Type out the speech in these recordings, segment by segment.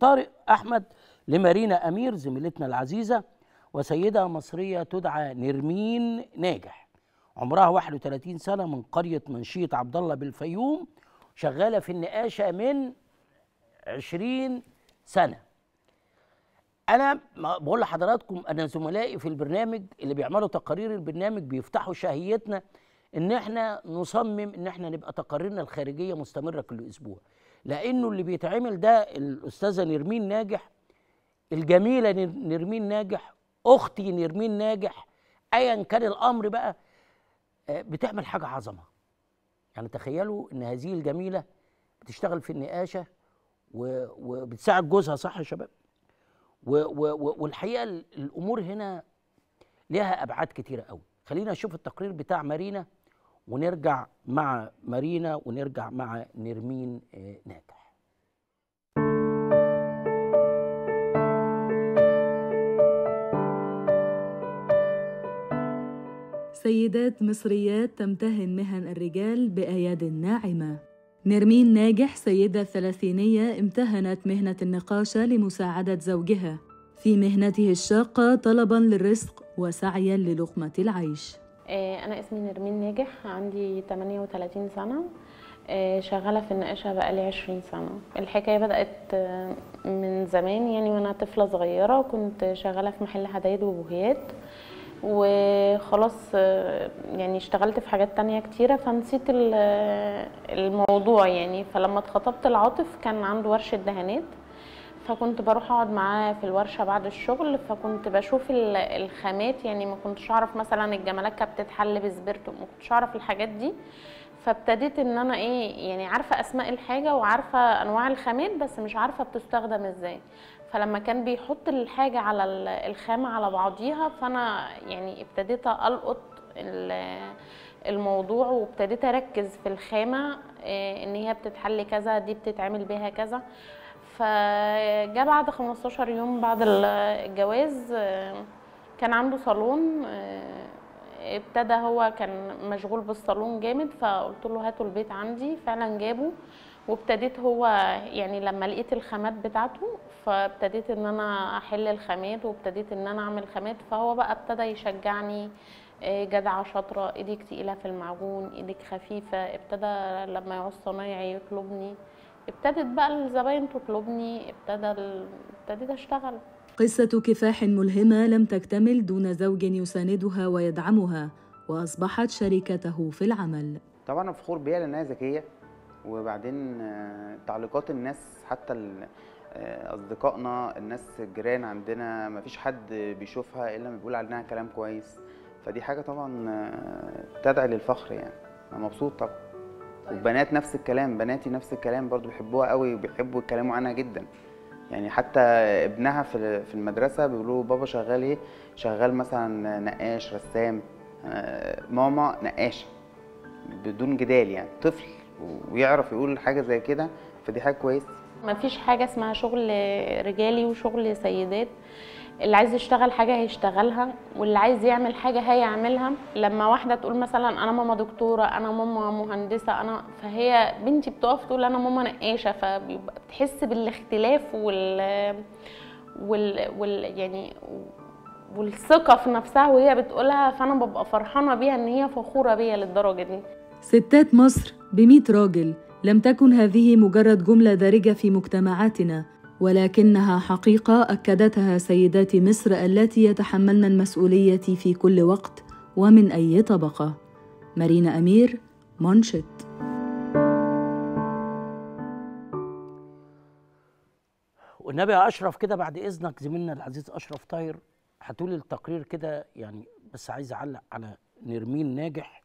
طارق أحمد لمارينا أمير زميلتنا العزيزة وسيدة مصرية تدعى نرمين ناجح عمرها 31 سنة من قرية منشيط عبد الله بالفيوم شغالة في النقاشة من 20 سنة أنا بقول لحضراتكم أنا زملائي في البرنامج اللي بيعملوا تقارير البرنامج بيفتحوا شهيتنا إن إحنا نصمم إن إحنا نبقى تقاريرنا الخارجية مستمرة كل أسبوع لانه اللي بيتعمل ده الاستاذه نرمين ناجح الجميله نرمين ناجح اختي نرمين ناجح ايا كان الامر بقى آه، بتعمل حاجه عظمه يعني تخيلوا ان هذه الجميله بتشتغل في النقاشه وبتساعد جوزها صح يا شباب والحقيقه الامور هنا لها ابعاد كتيره قوي خلينا نشوف التقرير بتاع مارينا ونرجع مع مارينا ونرجع مع نرمين آه، ناجح سيدات مصريات تمتهن مهن الرجال بأياد ناعمة نرمين ناجح سيدة ثلاثينية امتهنت مهنة النقاشة لمساعدة زوجها في مهنته الشاقة طلباً للرزق وسعياً للقمة العيش آه، انا اسمي نرمين ناجح عندي 38 سنه آه، شغاله في النقاشه بقالي 20 سنه الحكايه بدات آه، من زمان يعني وانا طفله صغيره كنت شغاله في محل حدايد وبوهيات وخلاص يعني اشتغلت في حاجات تانية كتيرة فنسيت الموضوع يعني فلما اتخطبت العاطف كان عنده ورشة دهانات فكنت بروح اقعد معاه في الورشه بعد الشغل فكنت بشوف الخامات يعني ما كنتش اعرف مثلا كانت بتتحل بسبيرتو ما كنتش اعرف الحاجات دي فابتديت ان انا ايه يعني عارفه اسماء الحاجه وعارفه انواع الخامات بس مش عارفه بتستخدم ازاي فلما كان بيحط الحاجه على الخامه على بعضيها فانا يعني ابتديت القط الموضوع وابتديت اركز في الخامه إيه، ان هي بتتحل كذا دي بتتعمل بيها كذا فجاء بعد 15 يوم بعد الجواز آه، كان عنده صالون آه، ابتدى هو كان مشغول بالصالون جامد فقلت له هاتوا البيت عندي فعلا جابه وابتديت هو يعني لما لقيت الخامات بتاعته فابتديت ان انا احل الخامات وابتديت ان انا اعمل خامات فهو بقى ابتدى يشجعني آه، جدعة شاطرة ايديك تقيلة في المعجون ايديك خفيفة ابتدى لما يعوز صنايعي يطلبني ابتدت بقى الزباين تطلبني ابتدى ابتديت اشتغل قصة كفاح ملهمة لم تكتمل دون زوج يساندها ويدعمها وأصبحت شريكته في العمل طبعا أنا فخور بيها لأنها ذكية وبعدين آه، تعليقات الناس حتى آه، أصدقائنا الناس الجيران عندنا مفيش حد بيشوفها إلا ما بيقول عنها كلام كويس فدي حاجة طبعا آه، تدعي للفخر يعني أنا مبسوط طبعا وبنات نفس الكلام بناتي نفس الكلام برضو بيحبوها قوي وبيحبوا يتكلموا عنها جدا يعني حتى ابنها في المدرسه بيقولوا بابا شغال ايه شغال مثلا نقاش رسام آه، ماما نقاشه بدون جدال يعني طفل ويعرف يقول حاجه زي كده فدي حاجه كويسه ما فيش حاجه اسمها شغل رجالي وشغل سيدات اللي عايز يشتغل حاجه هيشتغلها واللي عايز يعمل حاجه هيعملها لما واحده تقول مثلا انا ماما دكتوره انا ماما مهندسه انا فهي بنتي بتقف تقول انا ماما نقاشه فبتحس بالاختلاف وال وال, وال... يعني والثقه في نفسها وهي بتقولها فانا ببقى فرحانه بيها ان هي فخوره بيا للدرجه دي ستات مصر بمئة راجل لم تكن هذه مجرد جمله دارجه في مجتمعاتنا ولكنها حقيقه اكدتها سيدات مصر التي يتحملن المسؤوليه في كل وقت ومن اي طبقه مارينا امير منشط والنبي يا اشرف كده بعد اذنك زميلنا العزيز اشرف طاير هتقول التقرير كده يعني بس عايز اعلق على نرمين ناجح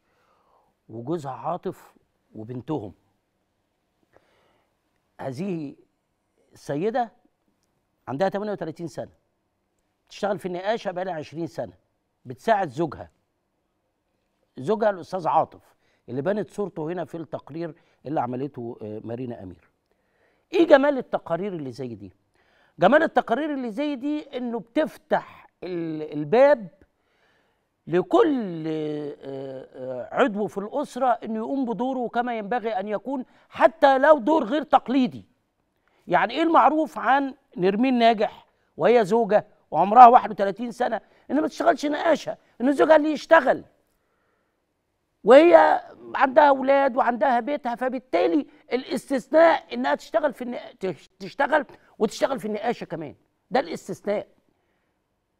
وجوزها عاطف وبنتهم هذه السيده عندها 38 سنه بتشتغل في النقاشه بقالها 20 سنه بتساعد زوجها زوجها الاستاذ عاطف اللي بنت صورته هنا في التقرير اللي عملته آه، مارينا امير ايه جمال التقارير اللي زي دي جمال التقارير اللي زي دي انه بتفتح الباب لكل آه، آه، عضو في الاسره انه يقوم بدوره كما ينبغي ان يكون حتى لو دور غير تقليدي يعني ايه المعروف عن نرمين ناجح وهي زوجه وعمرها 31 سنه ان ما تشتغلش نقاشه ان زوجها اللي يشتغل وهي عندها اولاد وعندها بيتها فبالتالي الاستثناء انها تشتغل في تشتغل وتشتغل في النقاشه كمان ده الاستثناء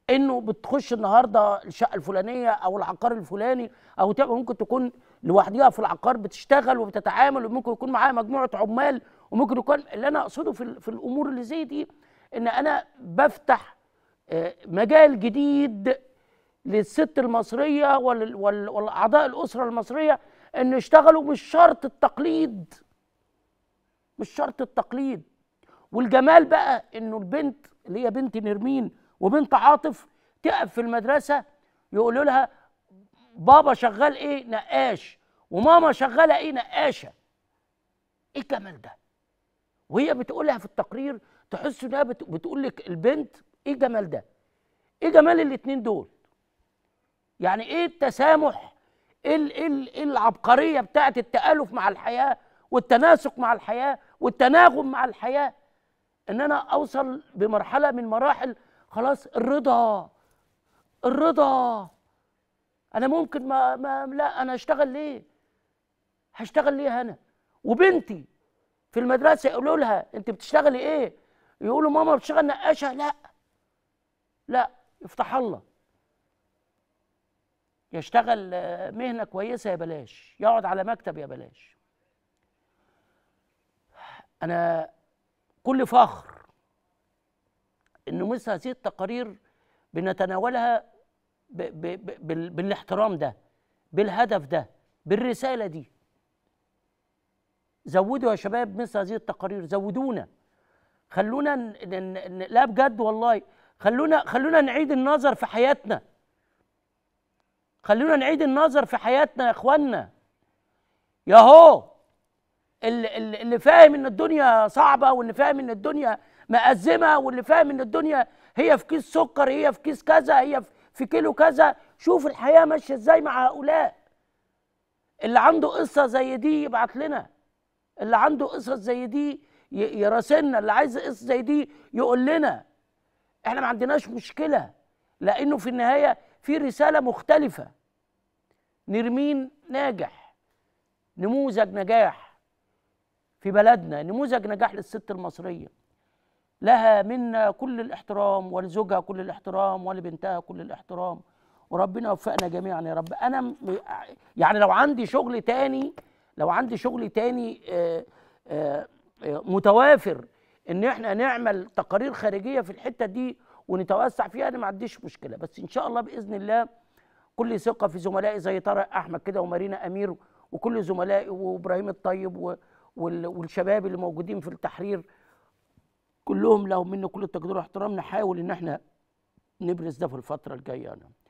انه بتخش النهارده الشقه الفلانيه او العقار الفلاني او ممكن تكون لوحدها في العقار بتشتغل وبتتعامل وممكن يكون معاها مجموعه عمال وممكن يكون اللي انا اقصده في, في الامور اللي زي دي ان انا بفتح آه، مجال جديد للست المصريه والاعضاء الاسره المصريه ان يشتغلوا مش شرط التقليد مش شرط التقليد والجمال بقى انه البنت اللي هي بنت نرمين وبنت عاطف تقف في المدرسه يقولوا لها بابا شغال ايه نقاش وماما شغاله ايه نقاشه ايه الجمال ده وهي بتقولها في التقرير تحس انها بتقول لك البنت ايه جمال ده؟ ايه جمال الاثنين دول؟ يعني ايه التسامح؟ ايه إيه, ايه العبقريه بتاعت التالف مع الحياه والتناسق مع الحياه والتناغم مع الحياه ان انا اوصل بمرحله من مراحل خلاص الرضا الرضا انا ممكن ما, ما لا انا اشتغل ليه؟ هشتغل ليه انا؟ وبنتي في المدرسه يقولوا لها انت بتشتغلي ايه يقولوا ماما بتشتغل نقاشه لا لا افتح الله يشتغل آه، مهنه كويسه يا بلاش يقعد على مكتب يا بلاش انا كل فخر انه مثل هذه التقارير بنتناولها ب ب ب بالاحترام ده بالهدف ده بالرساله دي زودوا يا شباب مثل هذه التقارير زودونا خلونا ن... ن... ن... لا بجد والله خلونا خلونا نعيد النظر في حياتنا خلونا نعيد النظر في حياتنا يا اخواننا ياهو اللي, اللي فاهم ان الدنيا صعبه واللي فاهم ان الدنيا مأزمه واللي فاهم ان الدنيا هي في كيس سكر هي في كيس كذا هي في كيلو كذا شوف الحياه ماشيه ازاي مع هؤلاء اللي عنده قصه زي دي يبعت لنا اللي عنده قصص زي دي يراسلنا اللي عايز قصص زي دي يقول لنا احنا ما عندناش مشكله لانه في النهايه في رساله مختلفه نرمين ناجح نموذج نجاح في بلدنا نموذج نجاح للست المصريه لها منا كل الاحترام ولزوجها كل الاحترام ولبنتها كل الاحترام وربنا يوفقنا جميعا يا رب انا يعني لو عندي شغل تاني لو عندي شغل تاني آه، آه، آه، متوافر ان احنا نعمل تقارير خارجيه في الحته دي ونتوسع فيها انا ما عنديش مشكله بس ان شاء الله باذن الله كل ثقه في زملائي زي طارق احمد كده ومارينا امير وكل زملائي وابراهيم الطيب والشباب اللي موجودين في التحرير كلهم لهم منه كل التقدير والاحترام نحاول ان احنا نبرز ده في الفتره الجايه أنا.